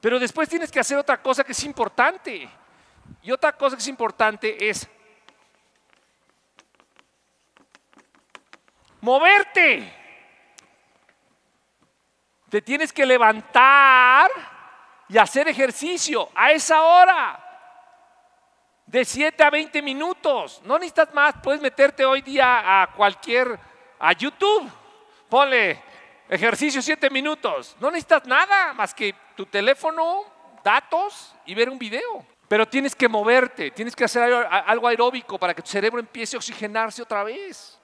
Pero después tienes que hacer otra cosa que es importante. Y otra cosa que es importante es moverte. Te tienes que levantar y hacer ejercicio a esa hora. De 7 a 20 minutos. No necesitas más. Puedes meterte hoy día a cualquier, a YouTube. Ponle Ejercicio siete minutos. No necesitas nada más que tu teléfono, datos y ver un video. Pero tienes que moverte, tienes que hacer algo aeróbico para que tu cerebro empiece a oxigenarse otra vez.